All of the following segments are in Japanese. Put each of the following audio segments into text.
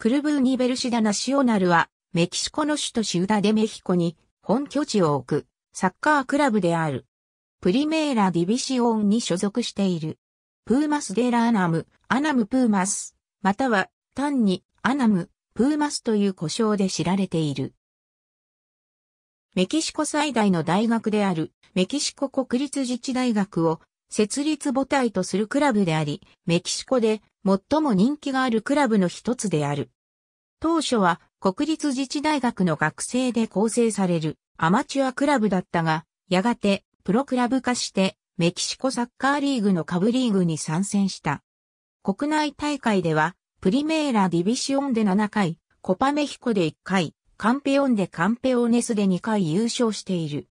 クルブーニベルシダナシオナルは、メキシコの首都シウダデメヒコに本拠地を置くサッカークラブである。プリメーラディビシオンに所属している。プーマスデラアナム、アナムプーマス、または単にアナム、プーマスという呼称で知られている。メキシコ最大の大学であるメキシコ国立自治大学を設立母体とするクラブであり、メキシコで最も人気があるクラブの一つである。当初は国立自治大学の学生で構成されるアマチュアクラブだったが、やがてプロクラブ化してメキシコサッカーリーグの下部リーグに参戦した。国内大会ではプリメーラディビシオンで7回、コパメヒコで1回、カンペオンでカンペオネスで2回優勝している。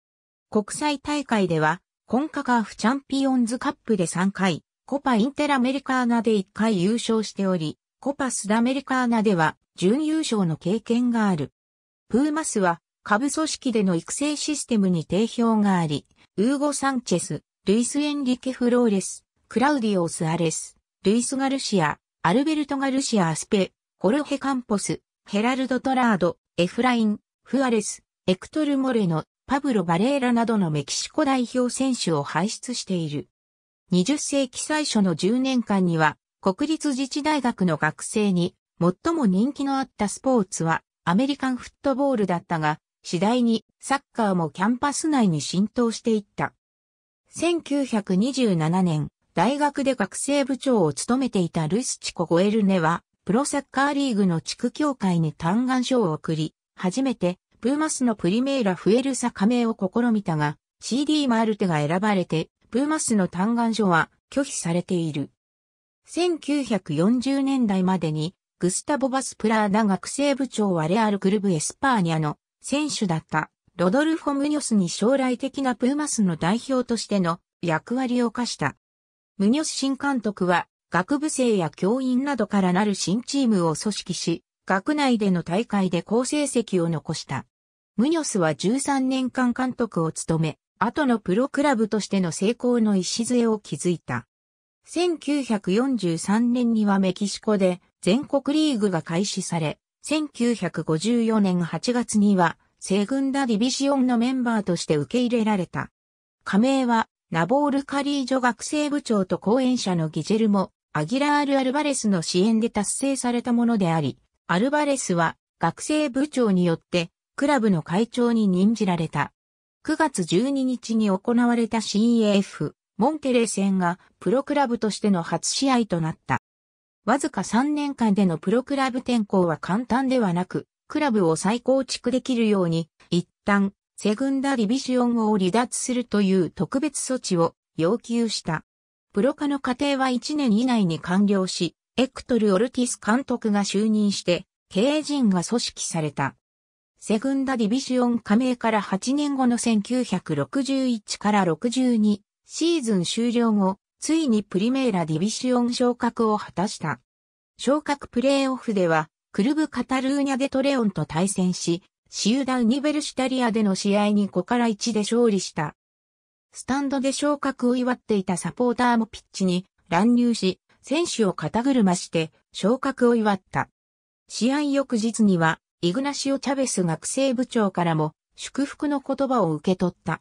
国際大会ではコンカカーフチャンピオンズカップで3回、コパインテラメリカーナで1回優勝しており、コパスダメリカーナでは準優勝の経験がある。プーマスは下部組織での育成システムに定評があり、ウーゴ・サンチェス、ルイス・エンリケ・フローレス、クラウディオ・スアレス、ルイス・ガルシア、アルベルト・ガルシア・アスペ、ホルヘ・カンポス、ヘラルド・トラード、エフライン、フアレス、エクトル・モレノ、パブロ・バレーラなどのメキシコ代表選手を輩出している。20世紀最初の10年間には、国立自治大学の学生に、最も人気のあったスポーツは、アメリカンフットボールだったが、次第にサッカーもキャンパス内に浸透していった。1927年、大学で学生部長を務めていたルスチコ・ゴエルネは、プロサッカーリーグの地区協会に嘆願書を送り、初めて、プーマスのプリメーラ・フエルサ加盟を試みたが、CD マルテが選ばれて、プーマスの嘆願書は拒否されている。1940年代までにグスタボ・バスプラーダ学生部長はレアル・クルブ・エスパーニャの選手だったロドルフォ・ムニョスに将来的なプーマスの代表としての役割を課した。ムニョス新監督は学部生や教員などからなる新チームを組織し、学内での大会で好成績を残した。ムニョスは13年間監督を務め、後のプロクラブとしての成功の礎を築いた。1943年にはメキシコで全国リーグが開始され、1954年8月には西軍ダディビシオンのメンバーとして受け入れられた。加盟はナボールカリージョ学生部長と講演者のギジェルモ・アギラール・アルバレスの支援で達成されたものであり、アルバレスは学生部長によってクラブの会長に任じられた。9月12日に行われた CAF モンテレー戦がプロクラブとしての初試合となった。わずか3年間でのプロクラブ転向は簡単ではなく、クラブを再構築できるように、一旦、セグンダリビジオンを離脱するという特別措置を要求した。プロ化の過程は1年以内に完了し、エクトル・オルティス監督が就任して、経営陣が組織された。セグンダディビシオン加盟から8年後の1961から62シーズン終了後、ついにプリメーラディビシオン昇格を果たした。昇格プレーオフでは、クルブカタルーニャデトレオンと対戦し、シウダ・ウニベルシュタリアでの試合に5から1で勝利した。スタンドで昇格を祝っていたサポーターもピッチに乱入し、選手を肩車して昇格を祝った。試合翌日にはイグナシオ・チャベス学生部長からも祝福の言葉を受け取った。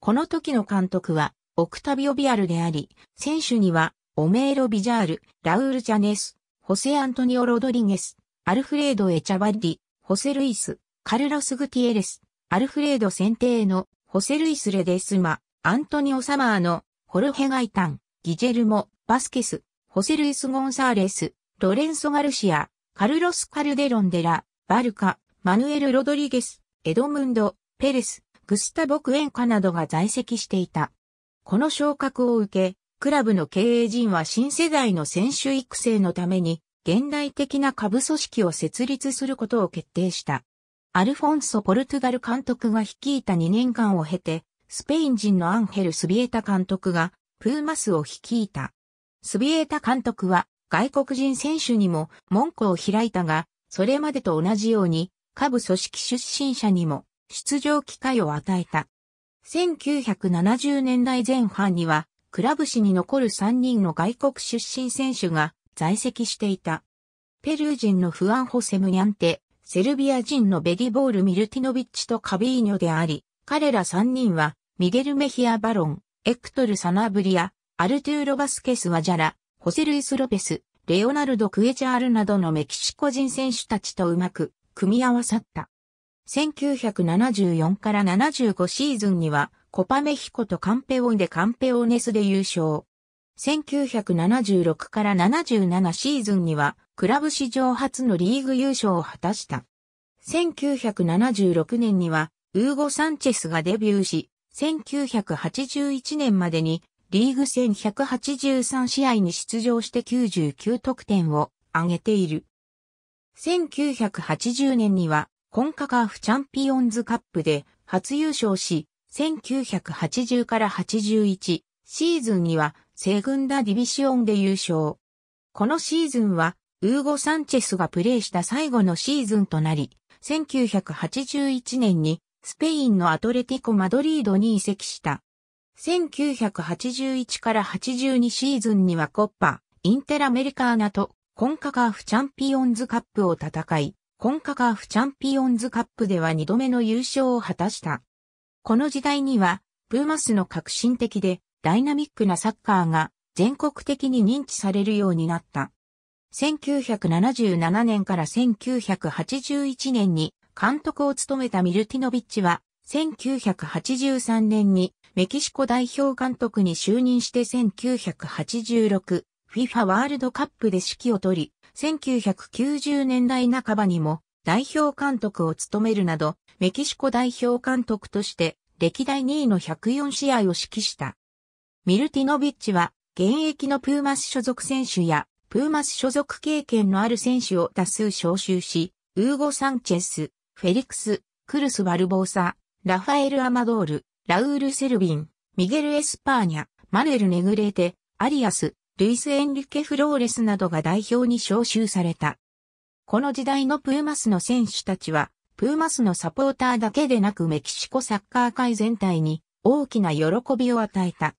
この時の監督は、オクタビオ・ビアルであり、選手には、オメーロ・ビジャール、ラウール・ジャネス、ホセ・アントニオ・ロドリゲス、アルフレード・エチャバッディ、ホセ・ルイス、カルロス・グティエレス、アルフレード・センテーノ、ホセ・ルイス・レデスマ、アントニオ・サマーノ、ホルヘ・ガイタン、ギジェルモ、バスケス、ホセ・ルイス・ゴンサーレス、ロレンソ・ガルシア、カルロス・カルデロンデラ、バルカ、マヌエル・ロドリゲス、エドムンド、ペレス、グスタボ・クエンカなどが在籍していた。この昇格を受け、クラブの経営陣は新世代の選手育成のために、現代的な下部組織を設立することを決定した。アルフォンソ・ポルトガル監督が率いた2年間を経て、スペイン人のアンヘル・スビエタ監督が、プーマスを率いた。スビエタ監督は、外国人選手にも門戸を開いたが、それまでと同じように、下部組織出身者にも出場機会を与えた。1970年代前半には、クラブ史に残る3人の外国出身選手が在籍していた。ペルー人のフアンホセムニャンテ、セルビア人のベディボール・ミルティノビッチとカビーニョであり、彼ら3人は、ミゲル・メヒア・バロン、エクトル・サナブリア、アルトゥーロ・バスケス・ワジャラ、ホセルイス・ロペス、レオナルド・クエチャールなどのメキシコ人選手たちとうまく組み合わさった。1974から75シーズンにはコパメヒコとカンペオンでカンペオネスで優勝。1976から77シーズンにはクラブ史上初のリーグ優勝を果たした。1976年にはウーゴ・サンチェスがデビューし、1981年までにリーグ戦183試合に出場して99得点を挙げている。1980年にはコンカカーフチャンピオンズカップで初優勝し、1980から81シーズンにはセグンダディビシオンで優勝。このシーズンはウーゴ・サンチェスがプレーした最後のシーズンとなり、1981年にスペインのアトレティコ・マドリードに移籍した。1981から82シーズンにはコッパ、インテラメリカーナとコンカカーフチャンピオンズカップを戦い、コンカカーフチャンピオンズカップでは2度目の優勝を果たした。この時代には、プーマスの革新的でダイナミックなサッカーが全国的に認知されるようになった。1977年から1981年に監督を務めたミルティノビッチは、1983年にメキシコ代表監督に就任して1986、FIFA ワールドカップで指揮を取り、1990年代半ばにも代表監督を務めるなど、メキシコ代表監督として歴代2位の104試合を指揮した。ミルティノビッチは現役のプーマス所属選手やプーマス所属経験のある選手を多数招集し、ウーゴ・サンチェス、フェリクス、クルス・バルボーサ、ラファエル・アマドール、ラウール・セルビン、ミゲル・エスパーニャ、マネル・ネグレーテ、アリアス、ルイス・エンリケ・フローレスなどが代表に招集された。この時代のプーマスの選手たちは、プーマスのサポーターだけでなくメキシコサッカー界全体に大きな喜びを与えた。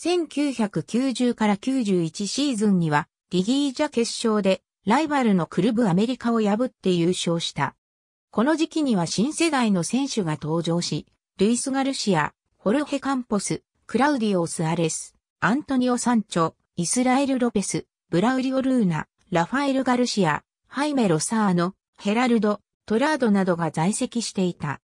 1990から91シーズンには、リギージャ決勝でライバルのクルブアメリカを破って優勝した。この時期には新世代の選手が登場し、ルイス・ガルシア、ホルヘ・カンポス、クラウディオ・スアレス、アントニオ・サンチョ、イスラエル・ロペス、ブラウリオ・ルーナ、ラファエル・ガルシア、ハイメ・ロサーノ、ヘラルド、トラードなどが在籍していた。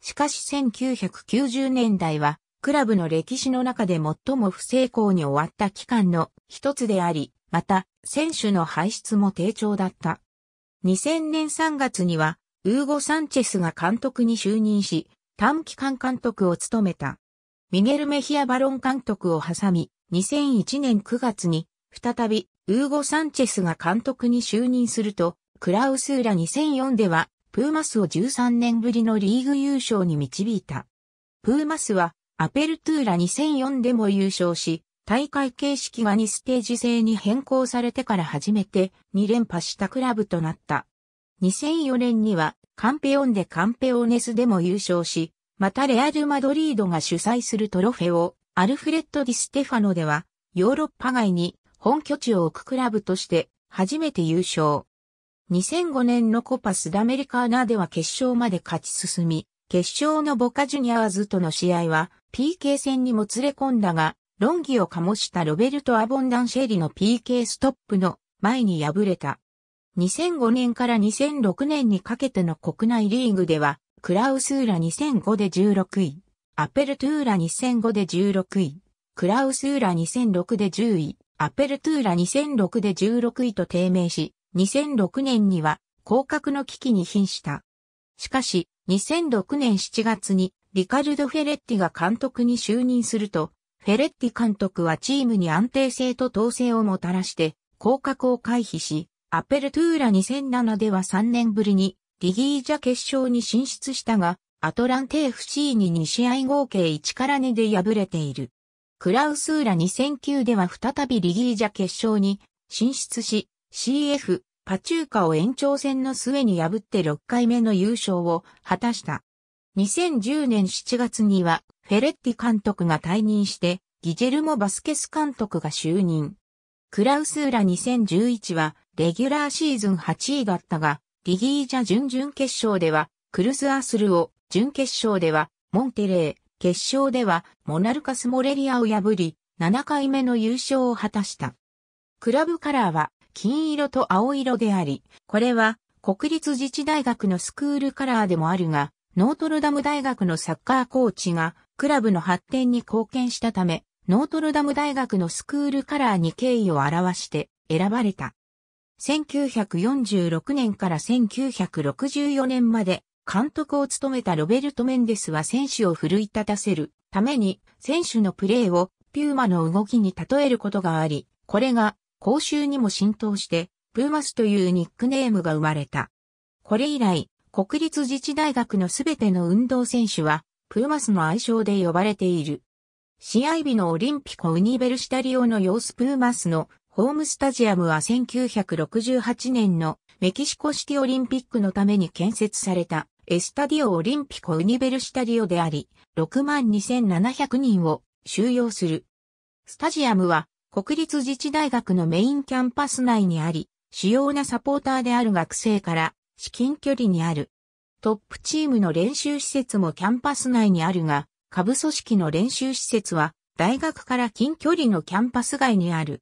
しかし1990年代は、クラブの歴史の中で最も不成功に終わった期間の一つであり、また、選手の排出も低調だった。2000年3月には、ウーゴ・サンチェスが監督に就任し、短期間監督を務めた。ミゲル・メヒア・バロン監督を挟み、2001年9月に、再び、ウーゴ・サンチェスが監督に就任すると、クラウスーラ2004では、プーマスを13年ぶりのリーグ優勝に導いた。プーマスは、アペルトゥーラ2004でも優勝し、大会形式が2ステージ制に変更されてから初めて2連覇したクラブとなった。2004年にはカンペオンでカンペオネスでも優勝し、またレアル・マドリードが主催するトロフェオ、アルフレッド・ディ・ステファノでは、ヨーロッパ外に本拠地を置くクラブとして初めて優勝。2005年のコパスダメリカーナでは決勝まで勝ち進み、決勝のボカジュニアーズとの試合は PK 戦にもつれ込んだが、論議を醸したロベルト・アボンダンシェリの PK ストップの前に敗れた。2005年から2006年にかけての国内リーグでは、クラウスーラ2005で16位、アペルトゥーラ2005で16位、クラウスーラ2006で10位、アペルトゥーラ2006で16位と低迷し、2006年には降格の危機に瀕した。しかし、2006年7月にリカルド・フェレッティが監督に就任すると、フェレッティ監督はチームに安定性と統制をもたらして、降格を回避し、アペルトゥーラ2007では3年ぶりにリギージャ決勝に進出したが、アトランテ FC に2試合合計1から2で敗れている。クラウスーラ2009では再びリギージャ決勝に進出し、CF、パチューカを延長戦の末に破って6回目の優勝を果たした。2010年7月には、フェレッティ監督が退任して、ギジェルモ・バスケス監督が就任。クラウスーラ2011は、レギュラーシーズン8位だったが、リギージャ準々決勝では、クルズアスルを、準決勝では、モンテレー、決勝では、モナルカスモレリアを破り、7回目の優勝を果たした。クラブカラーは、金色と青色であり、これは、国立自治大学のスクールカラーでもあるが、ノートルダム大学のサッカーコーチが、クラブの発展に貢献したため、ノートルダム大学のスクールカラーに敬意を表して選ばれた。1946年から1964年まで監督を務めたロベルト・メンデスは選手を奮い立たせるために選手のプレーをピューマの動きに例えることがあり、これが公衆にも浸透してプーマスというニックネームが生まれた。これ以来、国立自治大学のすべての運動選手はプーマスの愛称で呼ばれている。試合日のオリンピコ・ウニベルシタリオの様子プーマスのホームスタジアムは1968年のメキシコシティオリンピックのために建設されたエスタディオオリンピコウニベルシタディオであり、62,700人を収容する。スタジアムは国立自治大学のメインキャンパス内にあり、主要なサポーターである学生から至近距離にある。トップチームの練習施設もキャンパス内にあるが、下部組織の練習施設は大学から近距離のキャンパス外にある。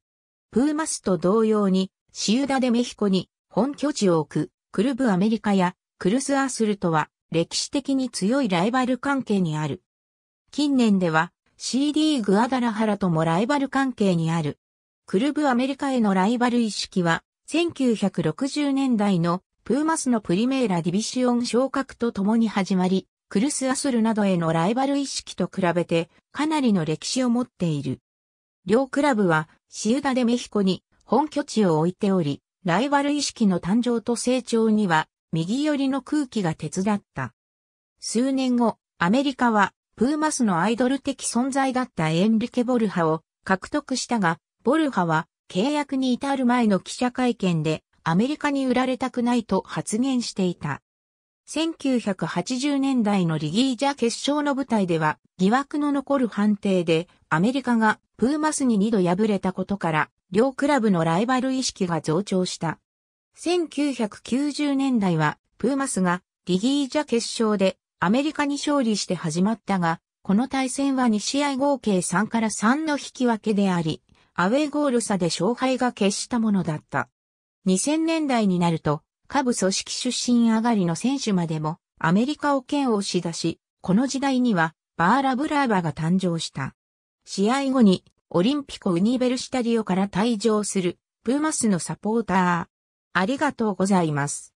プーマスと同様に、シユダデメヒコに本拠地を置く、クルブアメリカやクルスアスルとは歴史的に強いライバル関係にある。近年では CD グアダラハラともライバル関係にある。クルブアメリカへのライバル意識は1960年代のプーマスのプリメーラディビシオン昇格とともに始まり、クルスアスルなどへのライバル意識と比べてかなりの歴史を持っている。両クラブはシウダデメヒコに本拠地を置いており、ライバル意識の誕生と成長には右寄りの空気が手伝った。数年後、アメリカはプーマスのアイドル的存在だったエンリケ・ボルハを獲得したが、ボルハは契約に至る前の記者会見でアメリカに売られたくないと発言していた。1980年代のリギージャ決勝の舞台では疑惑の残る判定でアメリカがプーマスに2度敗れたことから、両クラブのライバル意識が増長した。1990年代は、プーマスがリギージャ決勝でアメリカに勝利して始まったが、この対戦は2試合合計3から3の引き分けであり、アウェーゴール差で勝敗が決したものだった。2000年代になると、下部組織出身上がりの選手までもアメリカを剣を押し出し、この時代にはバーラブラーバが誕生した。試合後にオリンピコ・ウニベルシタディオから退場するプーマスのサポーター。ありがとうございます。